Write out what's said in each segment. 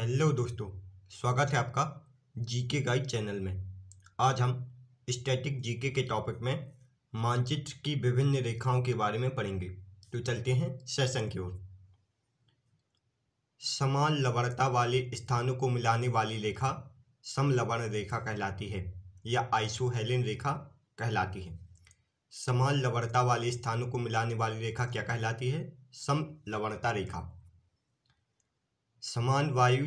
hello दोस्तों स्वागत है आपका जीके गाइड चैनल में आज हम स्टैटिक जीके के टॉपिक में मानचित्र की विभिन्न रेखाओं के बारे में पढ़ेंगे तो चलते हैं सेशन की ओर समान लवणता वाले स्थानों को मिलाने वाली रेखा समलवण रेखा कहलाती है या आइसोहेलिन रेखा कहलाती है समान लवणता वाले स्थानों को मिलाने वाली रेखा क्या कहलाती है समलवणता रेखा समान वायु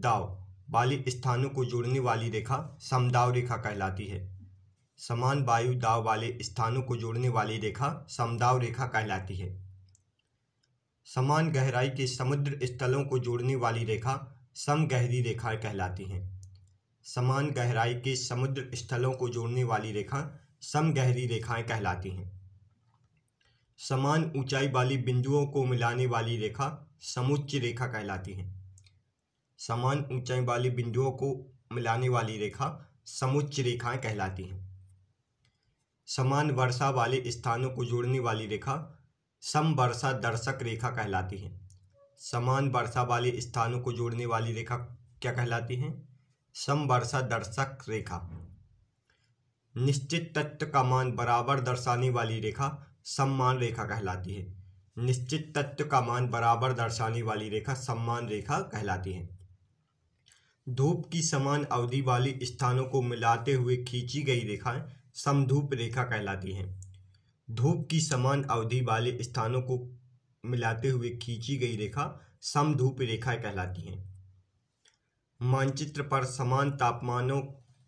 दाव वाले स्थानों को जोड़ने वाली रेखा समदाव रेखा कहलाती है समान वायु दाव वाले स्थानों को जोड़ने वाली रेखा समदाव रेखा कहलाती है समान गहराई के समुद्र स्थलों को जोड़ने वाली रेखा सम गहरी रेखा कहलाती है समान गहराई के समुद्र स्थलों को जोड़ने वाली रेखा सम गहरी रेखाएं कहलाती हैं समान ऊंचाई वाली बिंदुओं को मिलाने वाली रेखा समुच्च रेखा कहलाती है समान ऊंचाई वाली बिंदुओं को मिलाने वाली रेखा समुच्च रेखाएं कहलाती हैं समान वर्षा वाले स्थानों को जोड़ने वाली रेखा सम वर्षा दर्शक रेखा कहलाती है समान वर्षा वाले स्थानों को जोड़ने वाली रेखा क्या कहलाती है सम वर्षा दर्शक रेखा निश्चित तत्व का मान बराबर दर्शाने वाली रेखा सम्मान रेखा कहलाती है निश्चित तत्व का मान बराबर दर्शाने वाली रेखा सम्मान रेखा कहलाती है धूप की समान अवधि वाली स्थानों को मिलाते हुए खींची गई रेखाएं समधूप रेखा कहलाती है धूप की समान अवधि वाले स्थानों को मिलाते हुए खींची गई रेखा समधूप रेखा कहलाती है मानचित्र पर समान तापमानों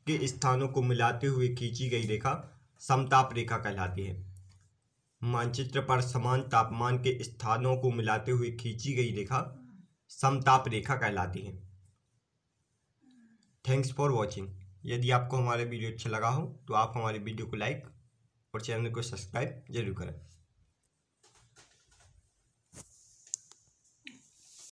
के स्थानों को मिलाते हुए खींची गई रेखा समताप रेखा कहलाती है मानचित्र पर समान तापमान के स्थानों को मिलाते हुए खींची गई रेखा समताप रेखा कहलाती है थैंक्स फॉर वॉचिंग यदि आपको हमारे वीडियो अच्छा लगा हो तो आप हमारे वीडियो को लाइक और चैनल को सब्सक्राइब जरूर करें